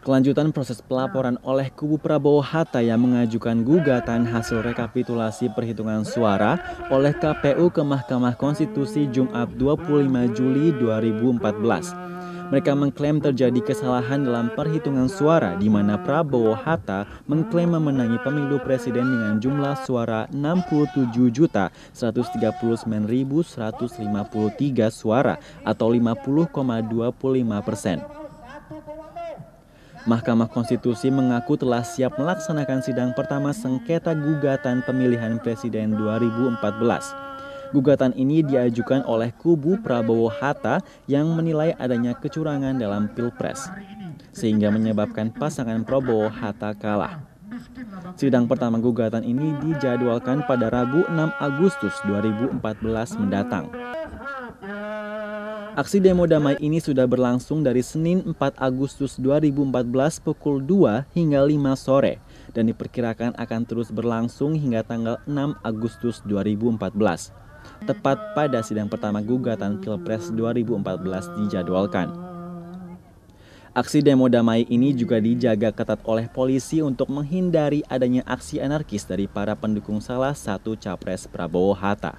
Kelanjutan proses pelaporan oleh kubu Prabowo Hatta yang mengajukan gugatan hasil rekapitulasi perhitungan suara oleh KPU ke Mahkamah Konstitusi Jumat 25 Juli 2014. Mereka mengklaim terjadi kesalahan dalam perhitungan suara di mana Prabowo Hatta mengklaim memenangi pemilu presiden dengan jumlah suara 67.139.153 suara atau 50,25 persen. Mahkamah Konstitusi mengaku telah siap melaksanakan sidang pertama sengketa gugatan pemilihan presiden 2014. Gugatan ini diajukan oleh kubu Prabowo Hatta yang menilai adanya kecurangan dalam Pilpres, sehingga menyebabkan pasangan Prabowo Hatta kalah. Sidang pertama gugatan ini dijadwalkan pada Rabu 6 Agustus 2014 mendatang. Aksi demo damai ini sudah berlangsung dari Senin 4 Agustus 2014 pukul 2 hingga 5 sore dan diperkirakan akan terus berlangsung hingga tanggal 6 Agustus 2014 tepat pada sidang pertama gugatan Pilpres 2014 dijadwalkan. Aksi demo damai ini juga dijaga ketat oleh polisi untuk menghindari adanya aksi anarkis dari para pendukung salah satu capres Prabowo Hatta.